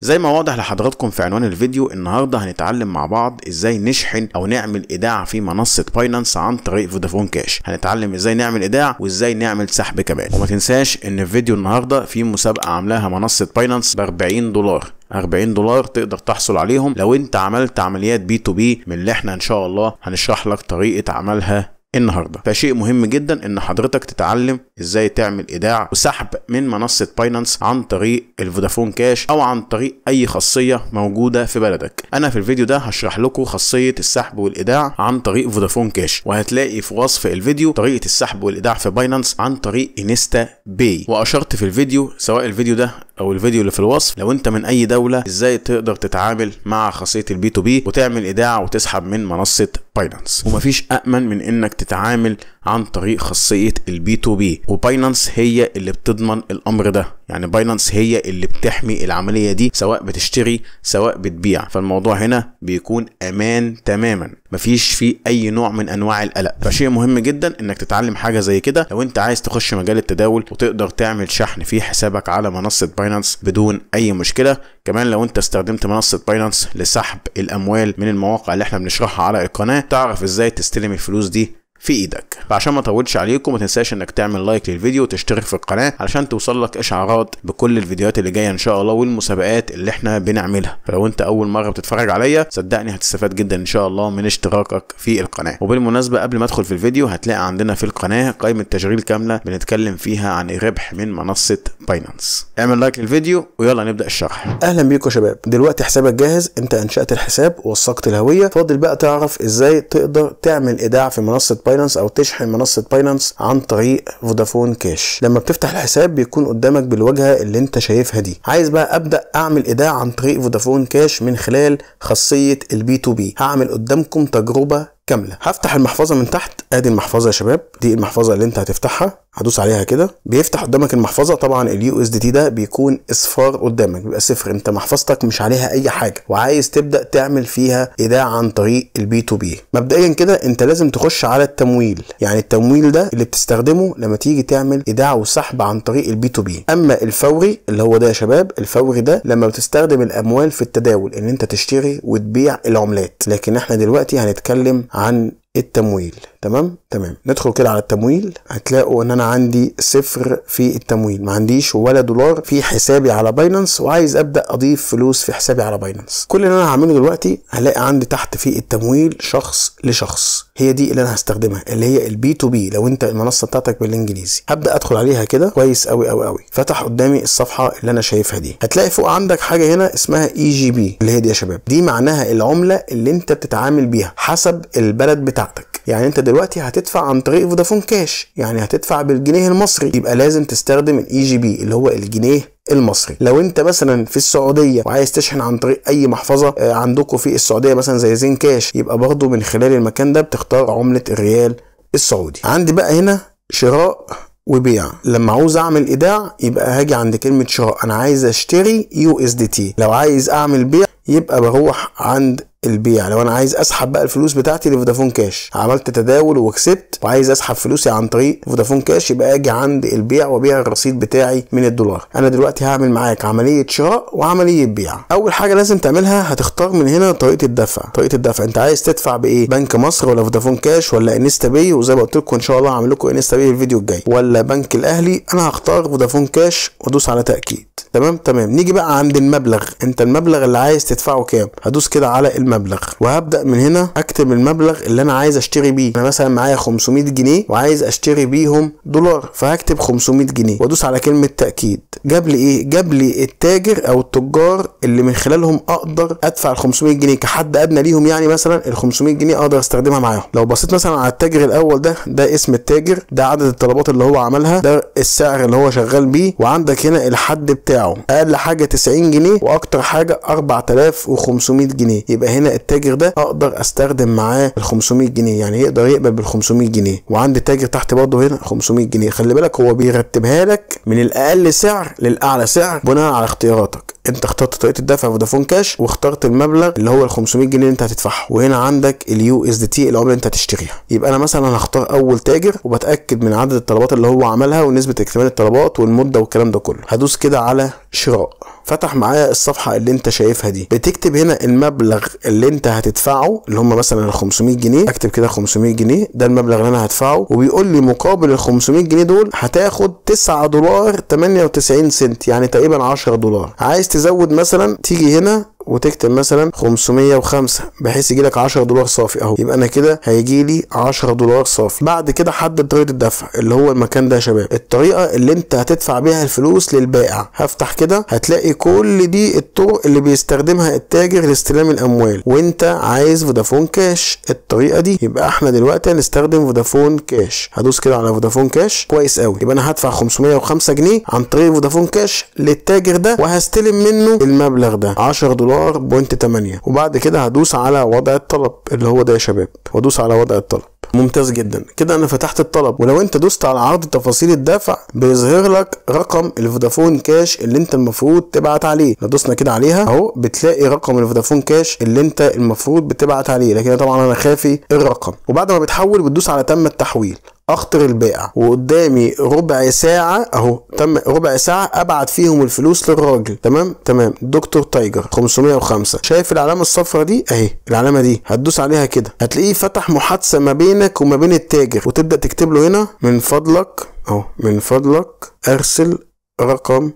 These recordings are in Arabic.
زي ما واضح لحضراتكم في عنوان الفيديو النهارده هنتعلم مع بعض ازاي نشحن او نعمل ايداع في منصه باينانس عن طريق فودافون كاش هنتعلم ازاي نعمل ايداع وازاي نعمل سحب كمان وما تنساش ان في فيديو النهارده في مسابقه عاملاها منصه باينانس ب 40 دولار 40 دولار تقدر تحصل عليهم لو انت عملت عمليات بي تو بي من اللي احنا ان شاء الله هنشرح لك طريقه عملها النهارده فشيء مهم جدا ان حضرتك تتعلم ازاي تعمل ايداع وسحب من منصه باينانس عن طريق الفودافون كاش او عن طريق اي خاصيه موجوده في بلدك انا في الفيديو ده هشرح لكم خاصيه السحب والايداع عن طريق فودافون كاش وهتلاقي في وصف الفيديو طريقه السحب والايداع في باينانس عن طريق انستا بي واشرت في الفيديو سواء الفيديو ده او الفيديو اللي في الوصف لو انت من اي دوله ازاي تقدر تتعامل مع خاصيه البي تو بي وتعمل ايداع وتسحب من منصه باينانس ومفيش امن من انك تتعامل عن طريق خاصيه البي تو بي وباينانس هي اللي بتضمن الامر ده يعني باينانس هي اللي بتحمي العمليه دي سواء بتشتري سواء بتبيع فالموضوع هنا بيكون امان تماما مفيش فيه اي نوع من انواع القلق فشيء مهم جدا انك تتعلم حاجه زي كده لو انت عايز تخش مجال التداول وتقدر تعمل شحن في حسابك على منصه باينانس بدون اي مشكله كمان لو انت استخدمت منصه باينانس لسحب الاموال من المواقع اللي احنا بنشرحها على القناه تعرف ازاي تستلم الفلوس دي في ايدك فعشان ما اطولش عليكم ما تنساش انك تعمل لايك للفيديو وتشترك في القناه علشان توصل لك اشعارات بكل الفيديوهات اللي جايه ان شاء الله والمسابقات اللي احنا بنعملها فلو انت اول مره بتتفرج عليا صدقني هتستفاد جدا ان شاء الله من اشتراكك في القناه وبالمناسبه قبل ما ادخل في الفيديو هتلاقي عندنا في القناه قائمه تشغيل كامله بنتكلم فيها عن الربح من منصه باينانس اعمل لايك للفيديو ويلا نبدا الشرح اهلا بيكم يا شباب دلوقتي حسابك جاهز انت انشات الحساب وثقت الهويه فاضل بقى تعرف ازاي تقدر تعمل ايداع في منصه باينانس او تشحن منصه باينانس عن طريق فودافون كاش لما بتفتح الحساب بيكون قدامك بالواجهه اللي انت شايفها دي عايز بقى ابدا اعمل ايداع عن طريق فودافون كاش من خلال خاصيه البي تو بي هعمل قدامكم تجربه كامله هفتح المحفظه من تحت ادي المحفظه يا شباب دي المحفظه اللي انت هتفتحها هدوس عليها كده بيفتح قدامك المحفظه طبعا اليو اس دي تي ده بيكون اصفار قدامك بيبقى صفر انت محفظتك مش عليها اي حاجه وعايز تبدا تعمل فيها ايداع عن طريق البي تو بي مبدئيا كده انت لازم تخش على التمويل يعني التمويل ده اللي بتستخدمه لما تيجي تعمل ايداع وسحب عن طريق البي تو بي اما الفوري اللي هو ده يا شباب الفوري ده لما بتستخدم الاموال في التداول ان انت تشتري وتبيع العملات لكن احنا دلوقتي هنتكلم عن التمويل تمام تمام ندخل كده على التمويل هتلاقوا ان انا عندي صفر في التمويل ما عنديش ولا دولار في حسابي على باينانس وعايز ابدا اضيف فلوس في حسابي على باينانس كل اللي انا هعمله دلوقتي هلاقي عندي تحت في التمويل شخص لشخص هي دي اللي انا هستخدمها اللي هي البي تو بي لو انت المنصه بتاعتك بالانجليزي هبدا ادخل عليها كده كويس قوي قوي قوي فتح قدامي الصفحه اللي انا شايفها دي هتلاقي فوق عندك حاجه هنا اسمها اي جي بي اللي هي دي يا شباب دي معناها العمله اللي انت بتتعامل بيها حسب البلد بتاعتك يعني انت دلوقتي هتدفع عن طريق فودافون كاش يعني هتدفع بالجنيه المصري يبقى لازم تستخدم الاي جي e بي اللي هو الجنيه المصري لو انت مثلا في السعوديه وعايز تشحن عن طريق اي محفظه آه، عندكم في السعوديه مثلا زي زين كاش يبقى برضه من خلال المكان ده بتختار عمله الريال السعودي عندي بقى هنا شراء وبيع لما عاوز اعمل ايداع يبقى هاجي عند كلمه شراء انا عايز اشتري يو اس دي تي لو عايز اعمل بيع يبقى بروح عند البيع لو انا عايز اسحب بقى الفلوس بتاعتي لفودافون كاش عملت تداول وكسبت وعايز اسحب فلوسي عن طريق فودافون كاش يبقى اجي عند البيع وابيع الرصيد بتاعي من الدولار انا دلوقتي هعمل معاك عمليه شراء وعمليه بيع اول حاجه لازم تعملها هتختار من هنا طريقه الدفع طريقه الدفع انت عايز تدفع بايه بنك مصر ولا فودافون كاش ولا انستا باي وزي ما قلت لكم ان شاء الله هعمل لكم انستا باي الفيديو الجاي ولا بنك الاهلي انا هختار فودافون كاش وادوس على تاكيد تمام تمام نيجي بقى عند المبلغ انت المبلغ اللي عايز تدفعه كام هدوس كده على المبلغ وهبدا من هنا اكتب المبلغ اللي انا عايز اشتري بيه انا مثلا معايا 500 جنيه وعايز اشتري بيهم دولار فهكتب 500 جنيه وادوس على كلمه تاكيد جاب لي ايه جاب لي التاجر او التجار اللي من خلالهم اقدر ادفع ال 500 جنيه كحد ادنى ليهم يعني مثلا ال 500 جنيه اقدر استخدمها معاهم لو بصيت مثلا على التاجر الاول ده ده اسم التاجر ده عدد الطلبات اللي هو عملها ده السعر اللي هو شغال بيه وعندك هنا الحد بتاعه بتاعه اقل حاجه 90 جنيه واكتر حاجه 4500 جنيه يبقى هنا التاجر ده اقدر استخدم معاه ال 500 جنيه يعني يقدر يقبل بال 500 جنيه وعندي تاجر تحت برضه هنا 500 جنيه خلي بالك هو بيرتبها لك من الاقل سعر للاعلى سعر بناء على اختياراتك انت اخترت طريقه الدفع فودافون كاش واخترت المبلغ اللي هو ال 500 جنيه اللي انت هتدفعه وهنا عندك اليو اس دي تي العمله اللي انت هتشتريها يبقى انا مثلا هختار اول تاجر وبتاكد من عدد الطلبات اللي هو عملها ونسبه اكتمال الطلبات والمده والكلام ده كله هدوس كده على شراء فتح معايا الصفحه اللي انت شايفها دي بتكتب هنا المبلغ اللي انت هتدفعه اللي هم مثلا ال 500 جنيه اكتب كده 500 جنيه ده المبلغ اللي انا هدفعه وبيقول لي مقابل ال 500 جنيه دول هتاخد 9 دولار 98 سنت يعني تقريبا 10 دولار عايز تزود مثلا تيجي هنا وتكتب مثلا 505 بحيث يجي لك 10 دولار صافي اهو يبقى انا كده هيجي لي 10 دولار صافي بعد كده حدد طريقه الدفع اللي هو المكان ده يا شباب الطريقه اللي انت هتدفع بيها الفلوس للبائع هفتح كده هتلاقي كل دي الطرق اللي بيستخدمها التاجر لاستلام الاموال وانت عايز فودافون كاش الطريقه دي يبقى احنا دلوقتي هنستخدم فودافون كاش هدوس كده على فودافون كاش كويس قوي يبقى انا هدفع 505 جنيه عن طريق فودافون كاش للتاجر ده وهستلم منه المبلغ ده 10 دولار دولار بوينت 8 وبعد كده هدوس على وضع الطلب اللي هو ده يا شباب وادوس على وضع الطلب ممتاز جدا كده انا فتحت الطلب ولو انت دوست على عرض تفاصيل الدفع بيظهر لك رقم الفودافون كاش اللي انت المفروض تبعت عليه لو دوسنا كده عليها اهو بتلاقي رقم الفودافون كاش اللي انت المفروض بتبعت عليه لكن طبعا انا خافي الرقم وبعد ما بتحول بتدوس على تم التحويل اخطر البائع وقدامي ربع ساعه اهو تم ربع ساعه ابعت فيهم الفلوس للراجل تمام تمام دكتور تايجر 505 شايف العلامه الصفراء دي اهي العلامه دي هتدوس عليها كده هتلاقيه فتح محادثه ما بينك وما بين التاجر وتبدا تكتب له هنا من فضلك اهو من فضلك ارسل رقم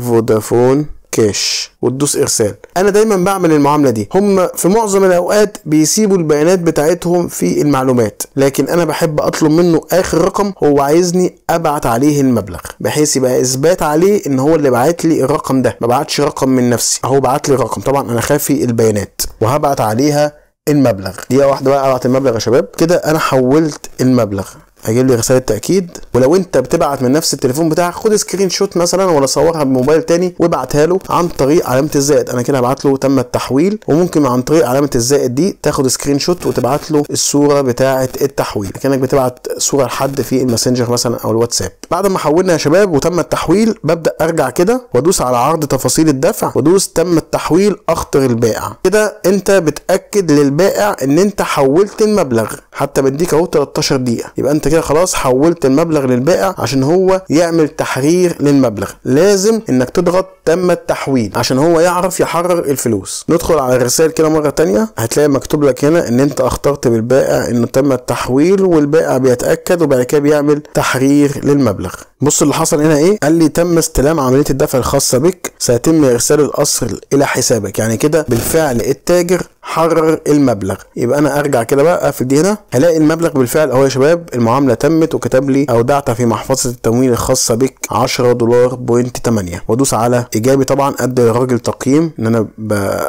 فودافون كاش وتدوس ارسال انا دايما بعمل المعامله دي هم في معظم الاوقات بيسيبوا البيانات بتاعتهم في المعلومات لكن انا بحب اطلب منه اخر رقم هو عايزني ابعت عليه المبلغ بحيث يبقى اثبات عليه ان هو اللي بعت لي الرقم ده ما بعتش رقم من نفسي اهو بعت لي رقم طبعا انا خافي البيانات وهبعت عليها المبلغ دقيقه واحده بقى ابعت المبلغ يا شباب كده انا حولت المبلغ هجيب لي رساله تاكيد ولو انت بتبعت من نفس التليفون بتاعك خد سكرين شوت مثلا ولا صورها بموبايل تاني وابعتها له عن طريق علامه الزائد انا كده هبعت له تم التحويل وممكن عن طريق علامه الزائد دي تاخد سكرين شوت وتبعت له الصوره بتاعه التحويل كانك بتبعت صوره لحد في الماسنجر مثلا او الواتساب بعد ما حولنا يا شباب وتم التحويل ببدا ارجع كده وادوس على عرض تفاصيل الدفع وادوس تم التحويل اخطر البائع كده انت بتاكد للبائع ان انت حولت المبلغ حتى بديك اهو 13 دقيقه يبقى انت كده خلاص حولت المبلغ للبائع عشان هو يعمل تحرير للمبلغ لازم انك تضغط تم التحويل عشان هو يعرف يحرر الفلوس ندخل على الرسائل كده مره تانية هتلاقي مكتوب لك هنا ان انت اخترت بالبائع انه تم التحويل والبائع بيتاكد وبعد كده بيعمل تحرير للمبلغ بص اللي حصل هنا ايه قال لي تم استلام عمليه الدفع الخاصه بك سيتم ارسال الاصل الى حسابك يعني كده بالفعل التاجر حرر المبلغ يبقى انا ارجع كده بقى اقفل دي هنا هلاقي المبلغ بالفعل اهو يا شباب المعامله تمت وكتب لي اودعت في محفظه التمويل الخاصه بك 10 دولار بوينت 8 وادوس على ايجابي طبعا ادي للراجل تقييم ان انا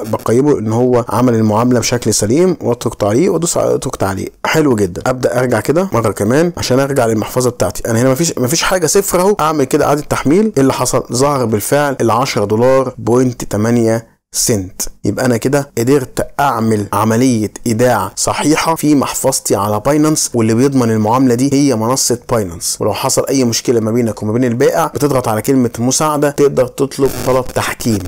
بقيمه ان هو عمل المعامله بشكل سليم واترك تعليق وادوس على اترك تعليق حلو جدا ابدا ارجع كده مره كمان عشان ارجع للمحفظه بتاعتي انا هنا مفيش مفيش حاجه صفر اهو اعمل كده اعاده تحميل ايه اللي حصل ظهر بالفعل ال 10 دولار بوينت 8 سنت يبقى انا كده قدرت اعمل عمليه ايداع صحيحه في محفظتي على باينانس واللي بيضمن المعامله دي هي منصه باينانس ولو حصل اي مشكله ما بينك وما بين البائع بتضغط على كلمه مساعده تقدر تطلب طلب تحكيم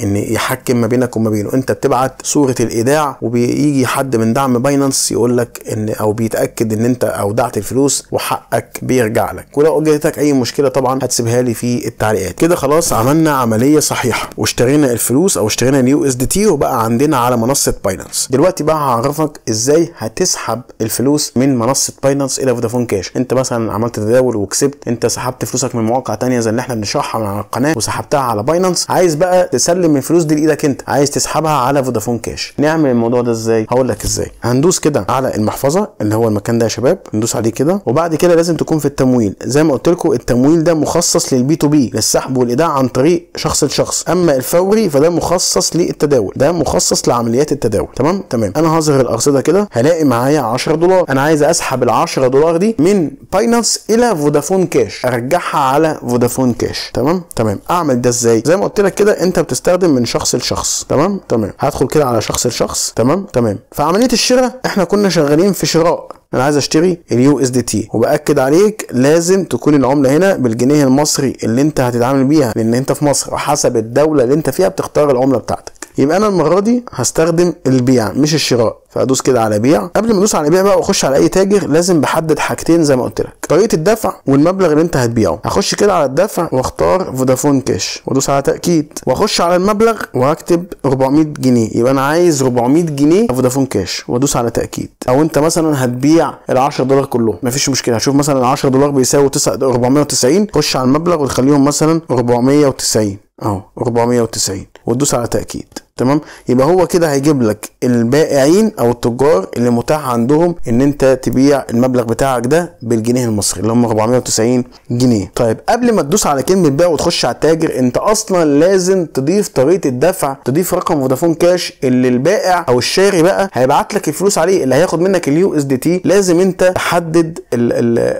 ان يحكم ما بينك وما بينه انت بتبعت صوره الايداع وبيجي حد من دعم باينانس يقول لك ان او بيتاكد ان انت اودعت الفلوس وحقك بيرجع لك ولو واجهتك اي مشكله طبعا هتسيبها لي في التعليقات كده خلاص عملنا عمليه صحيحه واشترينا الفلوس او اشترينا نيو اس دي تي وبقى عندنا على منصه باينانس دلوقتي بقى هعرفك ازاي هتسحب الفلوس من منصه باينانس الى فودافون كاش انت مثلا عملت تداول وكسبت انت سحبت فلوسك من مواقع تانية زي اللي احنا بنشرحها على القناه وسحبتها على باينانس عايز بقى تسلم جزء من الفلوس دي لايدك انت عايز تسحبها على فودافون كاش نعمل الموضوع ده ازاي هقول لك ازاي هندوس كده على المحفظه اللي هو المكان ده يا شباب ندوس عليه كده وبعد كده لازم تكون في التمويل زي ما قلت لكم التمويل ده مخصص للبي تو بي للسحب والايداع عن طريق شخص لشخص اما الفوري فده مخصص للتداول ده مخصص لعمليات التداول تمام تمام انا هظهر الارصده كده هلاقي معايا 10 دولار انا عايز اسحب ال 10 دولار دي من باينانس الى فودافون كاش ارجعها على فودافون كاش تمام تمام اعمل ده ازاي زي ما قلت لك كده انت بتستخدم بتستخدم من شخص لشخص تمام تمام هدخل كده على شخص لشخص تمام تمام فعمليه الشراء احنا كنا شغالين في شراء انا عايز اشتري اليو اس دي تي وباكد عليك لازم تكون العمله هنا بالجنيه المصري اللي انت هتتعامل بيها لان انت في مصر وحسب الدوله اللي انت فيها بتختار العمله بتاعتك يبقى انا المره دي هستخدم البيع مش الشراء فادوس كده على بيع قبل ما ادوس على بيع بقى واخش على اي تاجر لازم بحدد حاجتين زي ما قلت لك طريقه الدفع والمبلغ اللي انت هتبيعه هخش كده على الدفع واختار فودافون كاش وادوس على تاكيد واخش على المبلغ وهكتب 400 جنيه يبقى انا عايز 400 جنيه فودافون كاش وادوس على تاكيد او انت مثلا هتبيع ال 10 دولار كلهم مفيش مشكله هشوف مثلا ال 10 دولار بيساوي 9 490 خش على المبلغ وتخليهم مثلا 490 اهو 490 وتدوس على تاكيد تمام يبقى هو كده هيجيب لك البائعين او التجار اللي متاح عندهم ان انت تبيع المبلغ بتاعك ده بالجنيه المصري اللي هم 490 جنيه طيب قبل ما تدوس على كلمه بيع وتخش على التاجر انت اصلا لازم تضيف طريقه الدفع تضيف رقم فودافون كاش اللي البائع او الشاري بقى هيبعت لك الفلوس عليه اللي هياخد منك اليو اس دي تي لازم انت تحدد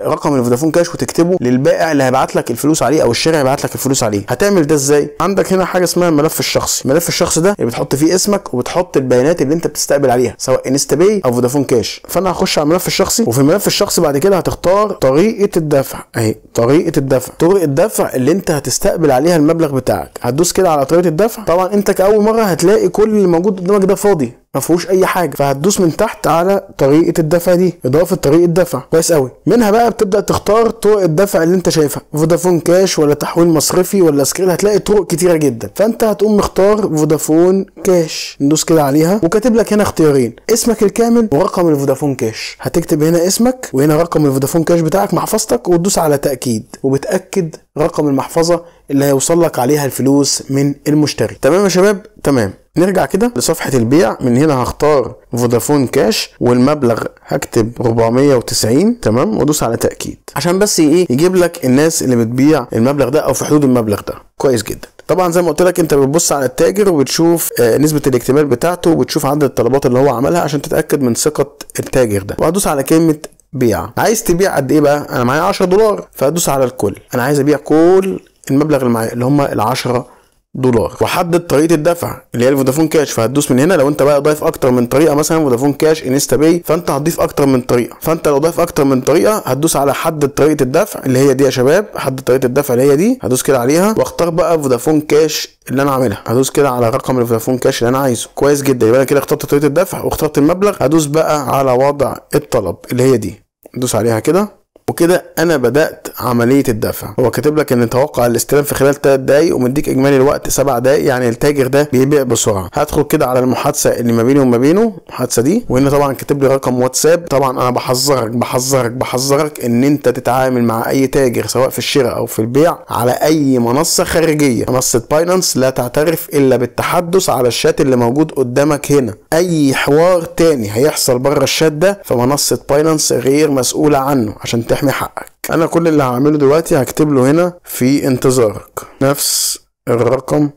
رقم الفودافون كاش وتكتبه للبائع اللي هيبعت لك الفلوس عليه او الشاري هيبعت لك الفلوس عليه هتعمل ده ازاي عندك هنا حاجه اسمها الملف الشخصي الملف الشخصي ده بتحط فيه اسمك وبتحط البيانات اللي انت بتستقبل عليها سواء انستا باي او فودافون كاش فانا هخش على الملف الشخصي وفي الملف الشخصي بعد كده هتختار طريقه الدفع اهي طريقه الدفع طرق الدفع اللي انت هتستقبل عليها المبلغ بتاعك هتدوس كده على طريقه الدفع طبعا انت كاول مره هتلاقي كل اللي موجود قدامك ده فاضي ما فيهوش اي حاجه فهتدوس من تحت على طريقه الدفع دي اضافه طريقه دفع كويس قوي منها بقى بتبدا تختار طرق الدفع اللي انت شايفها فودافون كاش ولا تحويل مصرفي ولا سكريل هتلاقي طرق كتيره جدا فانت هتقوم مختار فودافون كاش ندوس كده عليها وكاتب لك هنا اختيارين اسمك الكامل ورقم الفودافون كاش هتكتب هنا اسمك وهنا رقم الفودافون كاش بتاعك محفظتك وتدوس على تاكيد وبتاكد رقم المحفظه اللي هيوصل لك عليها الفلوس من المشتري تمام يا شباب تمام نرجع كده لصفحة البيع من هنا هختار فودافون كاش والمبلغ هكتب 490 تمام وادوس على تأكيد عشان بس ايه يجيب لك الناس اللي بتبيع المبلغ ده او في حدود المبلغ ده كويس جدا طبعا زي ما قلت لك انت بتبص على التاجر وبتشوف آه، نسبه الاكتمال بتاعته وبتشوف عدد الطلبات اللي هو عملها عشان تتاكد من ثقه التاجر ده وهدوس على كلمه بيع عايز تبيع قد ايه بقى انا معايا 10 دولار فهدوس على الكل انا عايز ابيع كل المبلغ اللي معايا اللي هم ال 10 دولار وحدد طريقه الدفع اللي هي الفودافون كاش فهتدوس من هنا لو انت بقى ضايف اكتر من طريقه مثلا فودافون كاش انستا باي فانت هتضيف اكتر من طريقه فانت لو ضايف اكتر من طريقه هتدوس على حدد طريقه الدفع اللي هي دي يا شباب حدد طريقه الدفع اللي هي دي هدوس كده عليها واختار بقى فودافون كاش اللي انا عاملها هدوس كده على رقم الفودافون كاش اللي انا عايزه كويس جدا يبقى انا كده اخترت طريقه الدفع واخترت المبلغ هدوس بقى على وضع الطلب اللي هي دي دوس عليها كده وكده انا بدات عمليه الدفع هو كاتب لك ان توقع الاستلام في خلال 3 دقايق ومديك اجمالي الوقت 7 دقايق يعني التاجر ده بيبيع بسرعه هدخل كده على المحادثه اللي ما بيني وما بينه المحادثه دي وهنا طبعا كاتب لي رقم واتساب طبعا انا بحذرك بحذرك بحذرك ان انت تتعامل مع اي تاجر سواء في الشراء او في البيع على اي منصه خارجيه منصه باينانس لا تعترف الا بالتحدث على الشات اللي موجود قدامك هنا اي حوار تاني هيحصل بره الشات ده فمنصه باينانس غير مسؤوله عنه عشان تحمي حقك انا كل اللي هعمله دلوقتي هكتب له هنا في انتظارك نفس الرقم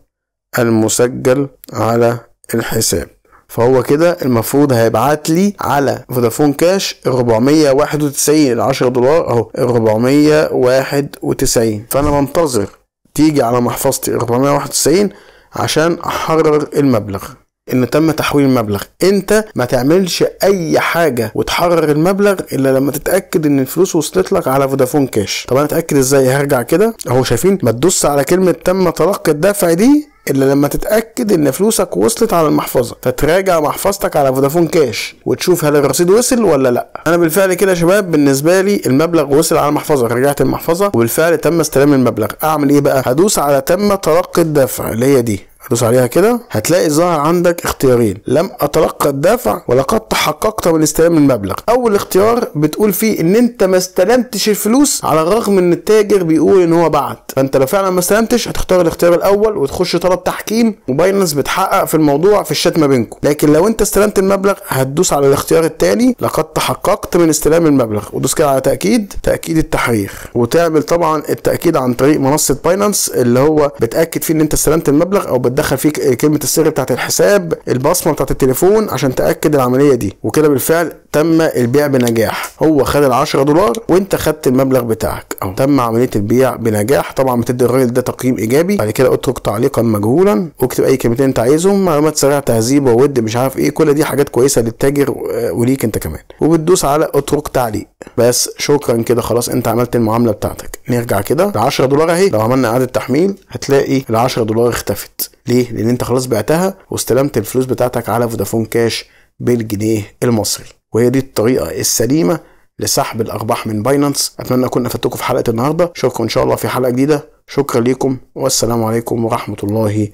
المسجل على الحساب فهو كده المفروض هيبعت لي على فودافون كاش 491 ال 10 دولار اهو 491 فانا منتظر تيجي على محفظتي 491 عشان احرر المبلغ ان تم تحويل المبلغ انت ما تعملش اي حاجه وتحرر المبلغ الا لما تتاكد ان الفلوس وصلت لك على فودافون كاش طب انا اتاكد ازاي هرجع كده اهو شايفين ما تدوس على كلمه تم تلقي الدفع دي الا لما تتاكد ان فلوسك وصلت على المحفظه فتراجع محفظتك على فودافون كاش وتشوف هل الرصيد وصل ولا لا انا بالفعل كده يا شباب بالنسبه لي المبلغ وصل على المحفظه رجعت المحفظه وبالفعل تم استلام المبلغ اعمل ايه بقى هدوس على تم تلقي الدفع اللي هي دي هدوس عليها كده هتلاقي ظهر عندك اختيارين لم اتلقى الدافع ولقد تحققت من استلام المبلغ اول اختيار بتقول فيه ان انت ما استلمتش الفلوس على الرغم ان التاجر بيقول ان هو بعت فانت لو فعلا ما استلمتش هتختار الاختيار الاول وتخش طلب تحكيم وباينانس بتحقق في الموضوع في الشات ما بينكم لكن لو انت استلمت المبلغ هتدوس على الاختيار الثاني لقد تحققت من استلام المبلغ ودوس كده على تاكيد تاكيد التحريخ وتعمل طبعا التاكيد عن طريق منصه باينانس اللي هو بتاكد فيه ان انت استلمت المبلغ او بتدفع تدخل فيه كلمه السر بتاعت الحساب البصمه بتاعت التليفون عشان تاكد العمليه دي وكده بالفعل تم البيع بنجاح هو خد ال 10 دولار وانت خدت المبلغ بتاعك اهو تم عمليه البيع بنجاح طبعا بتدي الراجل ده تقييم ايجابي بعد كده اترك تعليقا مجهولا واكتب اي كلمتين انت عايزهم معلومات سريعه تهذيب وود مش عارف ايه كل دي حاجات كويسه للتاجر آه، وليك انت كمان وبتدوس على اترك تعليق بس شكرا كده خلاص انت عملت المعامله بتاعتك نرجع كده ال 10 دولار اهي لو عملنا اعاده تحميل هتلاقي ال 10 دولار اختفت ليه؟ لأن أنت خلاص بعتها واستلمت الفلوس بتاعتك على فودافون كاش بالجنيه المصري وهي دي الطريقة السليمة لسحب الأرباح من باينانس أتمنى أكون أفدتكم في حلقة النهاردة أشوفكم إن شاء الله في حلقة جديدة شكرا ليكم والسلام عليكم ورحمة الله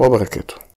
وبركاته